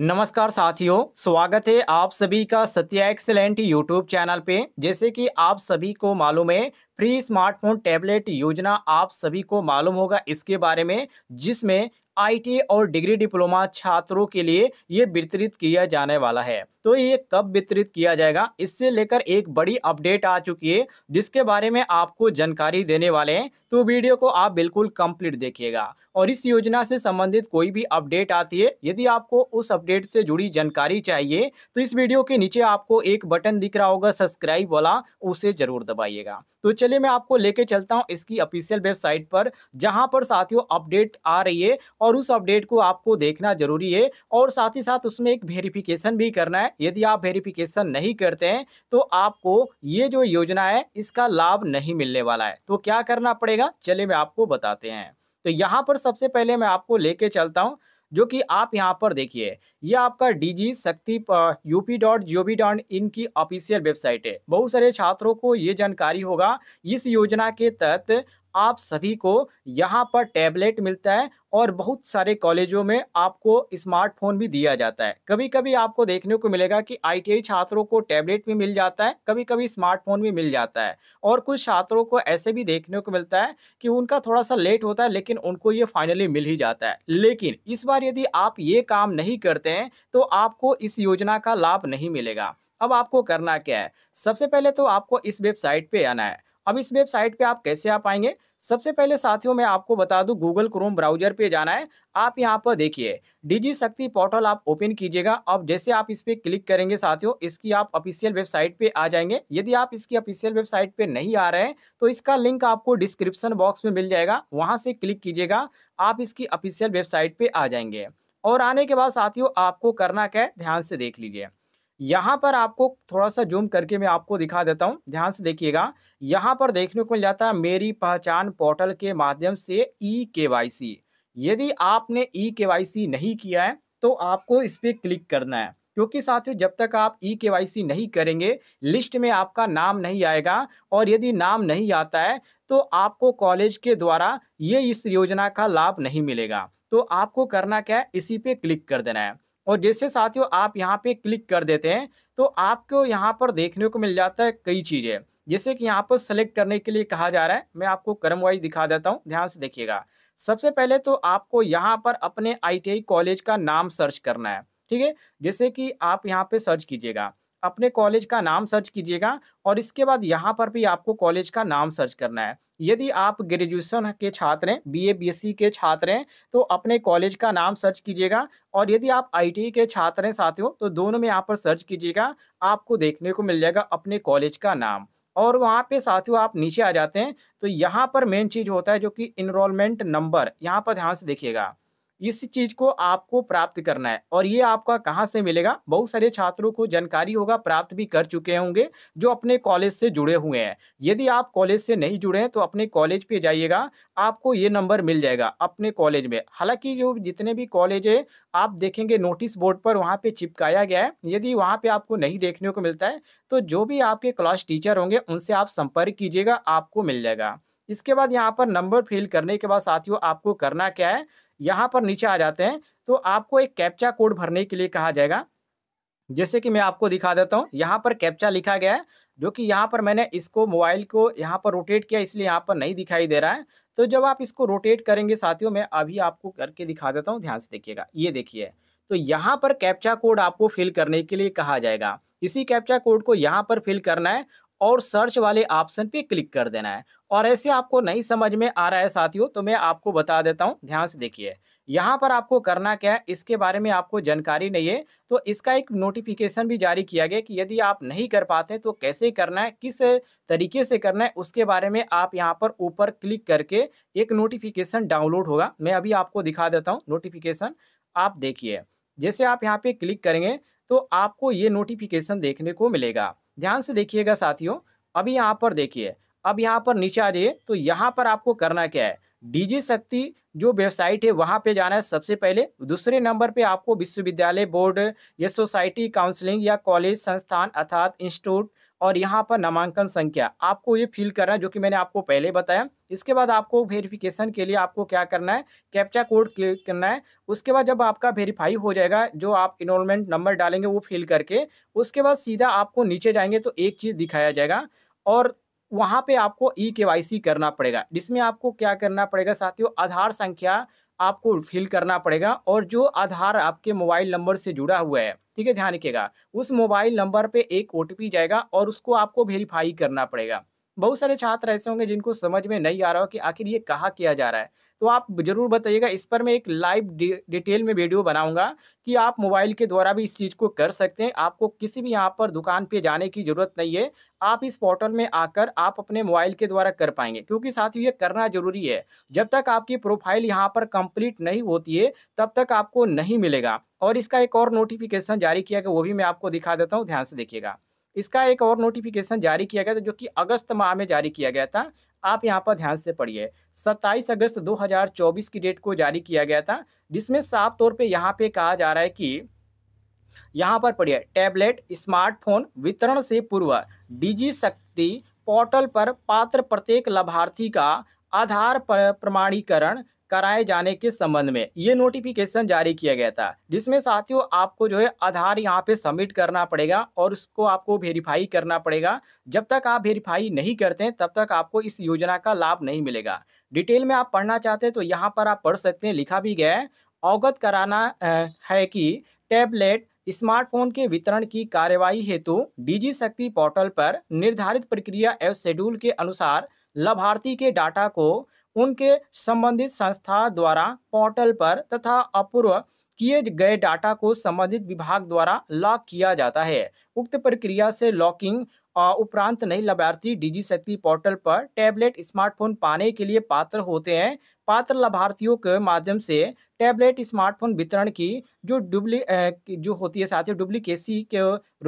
नमस्कार साथियों स्वागत है आप सभी का सत्या एक्सेलेंट यूट्यूब चैनल पे जैसे कि आप सभी को मालूम है फ्री स्मार्टफोन टैबलेट योजना आप सभी को मालूम होगा इसके बारे में जिसमें आई और डिग्री डिप्लोमा छात्रों के लिए ये वितरित किया जाने वाला है तो ये कब वितरित किया जाएगा इससे लेकर एक बड़ी अपडेट आ चुकी है जिसके बारे में आपको जानकारी देने वाले हैं तो वीडियो को आप बिल्कुल कंप्लीट देखिएगा और इस योजना से संबंधित कोई भी अपडेट आती है यदि आपको उस अपडेट से जुड़ी जानकारी चाहिए तो इस वीडियो के नीचे आपको एक बटन दिख रहा होगा सब्सक्राइब वाला उसे जरूर दबाइएगा तो चलिए मैं आपको लेके चलता हूँ इसकी ऑफिशियल वेबसाइट पर जहाँ पर साथियों अपडेट आ रही है और और उस अपडेट को आपको देखना जरूरी है और साथ ही साथ उसमें एक वेरिफिकेशन भी करना है यदि आप वेरिफिकेशन नहीं करते हैं तो आपको ये जो योजना है इसका लाभ नहीं मिलने वाला है तो क्या करना पड़ेगा चले मैं आपको बताते हैं तो यहाँ पर सबसे पहले मैं आपको लेके चलता हूँ जो कि आप यहां पर देखिए ये आपका D G Shakti U P dot G O V dot in की ऑफिशियल वेबसाइट है बहुत सारे छात्रों को ये जानकारी होगा इस योजना के तहत आप सभी को यहाँ पर टैबलेट मिलता है और बहुत सारे कॉलेजों में आपको स्मार्टफोन भी दिया जाता है कभी कभी आपको देखने को मिलेगा कि आईटीआई छात्रों को टैबलेट भी मिल जाता है कभी कभी स्मार्टफोन भी मिल जाता है और कुछ छात्रों को ऐसे भी देखने को मिलता है कि उनका थोड़ा सा लेट होता है लेकिन उनको ये फाइनली मिल ही जाता है लेकिन इस बार यदि आप ये काम नहीं करते हैं तो आपको इस योजना का लाभ नहीं मिलेगा अब आपको करना क्या है सबसे पहले तो आपको इस वेबसाइट पे आना है अब इस वेबसाइट पे आप कैसे आ पाएंगे सबसे पहले साथियों मैं आपको बता दूं गूगल क्रोम ब्राउजर पे जाना है आप यहाँ पर देखिए डीजी शक्ति पोर्टल आप ओपन कीजिएगा अब जैसे आप इस पर क्लिक करेंगे साथियों इसकी आप ऑफिशियल वेबसाइट पे आ जाएंगे यदि आप इसकी ऑफिशियल वेबसाइट पे नहीं आ रहे हैं तो इसका लिंक आपको डिस्क्रिप्शन बॉक्स में मिल जाएगा वहाँ से क्लिक कीजिएगा आप इसकी ऑफिशियल वेबसाइट पर आ जाएंगे और आने के बाद साथियों आपको करना क्या है ध्यान से देख लीजिए यहाँ पर आपको थोड़ा सा जूम करके मैं आपको दिखा देता हूँ ध्यान से देखिएगा यहाँ पर देखने को मिल जाता है मेरी पहचान पोर्टल के माध्यम से ई के यदि आपने ई के नहीं किया है तो आपको इस पर क्लिक करना है क्योंकि साथियों जब तक आप ई के नहीं करेंगे लिस्ट में आपका नाम नहीं आएगा और यदि नाम नहीं आता है तो आपको कॉलेज के द्वारा ये इस योजना का लाभ नहीं मिलेगा तो आपको करना क्या है इसी पे क्लिक कर देना है और जैसे साथियों आप यहाँ पे क्लिक कर देते हैं तो आपको यहाँ पर देखने को मिल जाता है कई चीज़ें जैसे कि यहाँ पर सेलेक्ट करने के लिए कहा जा रहा है मैं आपको क्रम वाइज दिखा देता हूँ ध्यान से देखिएगा सबसे पहले तो आपको यहाँ पर अपने आई कॉलेज का नाम सर्च करना है ठीक है जैसे कि आप यहाँ पे सर्च कीजिएगा अपने कॉलेज का नाम सर्च कीजिएगा और इसके बाद यहाँ पर भी आपको कॉलेज का नाम सर्च करना है यदि आप ग्रेजुएशन के छात्र हैं बीए बीएससी के छात्र हैं तो अपने कॉलेज का नाम सर्च कीजिएगा और यदि आप आईटीआई e के छात्र हैं साथियों तो दोनों में यहाँ पर सर्च कीजिएगा आपको देखने को मिल जाएगा अपने कॉलेज का नाम और वहाँ पे साथियों आप नीचे आ जाते हैं तो यहाँ पर मेन चीज़ होता है जो कि इनरोलमेंट नंबर यहाँ पर ध्यान से देखिएगा इस चीज को आपको प्राप्त करना है और ये आपका कहाँ से मिलेगा बहुत सारे छात्रों को जानकारी होगा प्राप्त भी कर चुके होंगे जो अपने कॉलेज से जुड़े हुए हैं यदि आप कॉलेज से नहीं जुड़े हैं तो अपने कॉलेज पे जाइएगा आपको ये नंबर मिल जाएगा अपने कॉलेज में हालांकि जो जितने भी कॉलेज है आप देखेंगे नोटिस बोर्ड पर वहाँ पे चिपकाया गया है यदि वहाँ पे आपको नहीं देखने को मिलता है तो जो भी आपके क्लास टीचर होंगे उनसे आप संपर्क कीजिएगा आपको मिल जाएगा इसके बाद यहाँ पर नंबर फिल करने के बाद साथियों आपको करना क्या है यहाँ पर नीचे आ जाते हैं तो आपको एक कैप्चा कोड भरने के लिए कहा जाएगा जैसे कि मैं आपको दिखा देता हूँ यहाँ पर कैप्चा लिखा गया है जो कि यहाँ पर मैंने इसको मोबाइल को यहाँ पर रोटेट किया इसलिए यहाँ पर नहीं दिखाई दे रहा है तो जब आप इसको रोटेट करेंगे साथियों मैं अभी आपको करके दिखा देता हूँ ध्यान से देखिएगा ये देखिए तो यहाँ पर कैप्चा कोड आपको फिल करने के लिए कहा जाएगा इसी कैप्चा कोड को यहाँ पर फिल करना है और सर्च वाले ऑप्शन पे क्लिक कर देना है और ऐसे आपको नहीं समझ में आ रहा है साथियों तो मैं आपको बता देता हूँ ध्यान से देखिए यहाँ पर आपको करना क्या है इसके बारे में आपको जानकारी नहीं है तो इसका एक नोटिफिकेशन भी जारी किया गया कि यदि आप नहीं कर पाते तो कैसे करना है किस तरीके से करना है उसके बारे में आप यहाँ पर ऊपर क्लिक करके एक नोटिफिकेशन डाउनलोड होगा मैं अभी आपको दिखा देता हूँ नोटिफिकेशन आप देखिए जैसे आप यहाँ पे क्लिक करेंगे तो आपको ये नोटिफिकेशन देखने को मिलेगा ध्यान से देखिएगा साथियों अभी यहाँ पर देखिए अब यहाँ पर नीचे आ जाइए तो यहाँ पर आपको करना क्या है डीजी शक्ति जो वेबसाइट है वहाँ पे जाना है सबसे पहले दूसरे नंबर पे आपको विश्वविद्यालय बोर्ड या सोसाइटी काउंसलिंग या कॉलेज संस्थान अर्थात इंस्टीट्यूट और यहाँ पर नामांकन संख्या आपको ये फिल करना है जो कि मैंने आपको पहले बताया इसके बाद आपको वेरिफिकेशन के लिए आपको क्या करना है कैप्चा कोड क्लिक करना है उसके बाद जब आपका वेरीफाई हो जाएगा जो आप इनोलमेंट नंबर डालेंगे वो फिल करके उसके बाद सीधा आपको नीचे जाएंगे तो एक चीज़ दिखाया जाएगा और वहां पे आपको ई के करना पड़ेगा जिसमें आपको क्या करना पड़ेगा साथियों आधार संख्या आपको फिल करना पड़ेगा और जो आधार आपके मोबाइल नंबर से जुड़ा हुआ है ठीक है ध्यान रखिएगा उस मोबाइल नंबर पे एक ओ जाएगा और उसको आपको वेरीफाई करना पड़ेगा बहुत सारे छात्र ऐसे होंगे जिनको समझ में नहीं आ रहा हो कि आखिर ये कहा किया जा रहा है तो आप ज़रूर बताइएगा इस पर मैं एक लाइव डिटेल में वीडियो बनाऊंगा कि आप मोबाइल के द्वारा भी इस चीज़ को कर सकते हैं आपको किसी भी यहाँ पर दुकान पे जाने की ज़रूरत नहीं है आप इस पोर्टल में आकर आप अपने मोबाइल के द्वारा कर पाएंगे क्योंकि साथियों ये करना जरूरी है जब तक आपकी प्रोफाइल यहाँ पर कंप्लीट नहीं होती है तब तक आपको नहीं मिलेगा और इसका एक और नोटिफिकेशन जारी किया गया वो भी मैं आपको दिखा देता हूँ ध्यान से देखिएगा इसका एक और नोटिफिकेशन जारी किया गया था जो कि अगस्त माह में जारी किया गया था आप यहाँ पर ध्यान से पढ़िए 27 अगस्त 2024 की डेट को जारी किया गया था जिसमें साफ तौर पे यहाँ पे कहा जा रहा है कि यहाँ पर पढ़िए टैबलेट स्मार्टफोन वितरण से पूर्व डिजी शक्ति पोर्टल पर पात्र प्रत्येक लाभार्थी का आधार प्रमाणीकरण कराए जाने के संबंध में ये नोटिफिकेशन जारी किया गया था जिसमें साथियों आपको जो है आधार यहाँ पे सबमिट करना पड़ेगा और उसको आपको वेरीफाई करना पड़ेगा जब तक आप वेरीफाई नहीं करते हैं तब तक आपको इस योजना का लाभ नहीं मिलेगा डिटेल में आप पढ़ना चाहते हैं तो यहाँ पर आप पढ़ सकते हैं लिखा भी गया है अवगत कराना है कि टैबलेट स्मार्टफोन के वितरण की कार्यवाही हेतु डीजी शक्ति पोर्टल पर निर्धारित प्रक्रिया एवं शेड्यूल के अनुसार लाभार्थी के डाटा को उनके संबंधित संस्था द्वारा पोर्टल पर तथा अपूर्व किए गए डाटा को संबंधित विभाग द्वारा लॉक किया जाता है उक्त प्रक्रिया से लॉकिंग उपरांत नई लाभार्थी डिजी शक्ति पोर्टल पर टैबलेट स्मार्टफोन पाने के लिए पात्र होते हैं पात्र लाभार्थियों के माध्यम से टैबलेट स्मार्टफोन वितरण की जो डुब्ली जो होती है साथियों डुब्लिकेसी के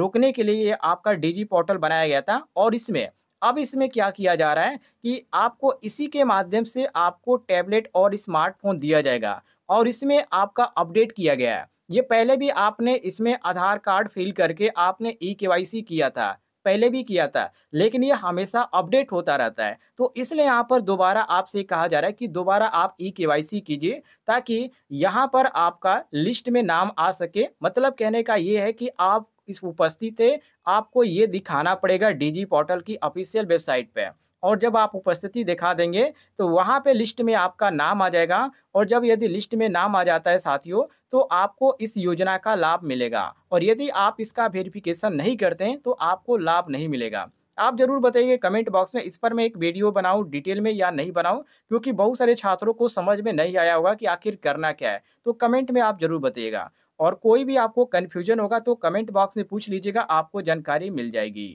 रोकने के लिए आपका डिजी पोर्टल बनाया गया था और इसमें अब इसमें क्या किया जा रहा है कि आपको इसी के माध्यम से आपको टैबलेट और स्मार्टफोन दिया जाएगा और इसमें आपका अपडेट किया गया है ये पहले भी आपने इसमें आधार कार्ड फिल करके आपने ई के किया था पहले भी किया था लेकिन ये हमेशा अपडेट होता रहता है तो इसलिए यहाँ पर दोबारा आपसे कहा जा रहा है कि दोबारा आप ई के कीजिए ताकि यहाँ पर आपका लिस्ट में नाम आ सके मतलब कहने का ये है कि आप किस उपस्थित है आपको ये दिखाना पड़ेगा डीजी पोर्टल की ऑफिशियल वेबसाइट पे और जब आप उपस्थिति दिखा देंगे तो वहाँ पे लिस्ट में आपका नाम आ जाएगा और जब यदि लिस्ट में नाम आ जाता है साथियों तो आपको इस योजना का लाभ मिलेगा और यदि आप इसका वेरिफिकेशन नहीं करते हैं तो आपको लाभ नहीं मिलेगा आप जरूर बताइए कमेंट बॉक्स में इस पर मैं एक वीडियो बनाऊं डिटेल में या नहीं बनाऊं क्योंकि बहुत सारे छात्रों को समझ में नहीं आया होगा कि आखिर करना क्या है तो कमेंट में आप जरूर बताइएगा और कोई भी आपको कन्फ्यूजन होगा तो कमेंट बॉक्स में पूछ लीजिएगा आपको जानकारी मिल जाएगी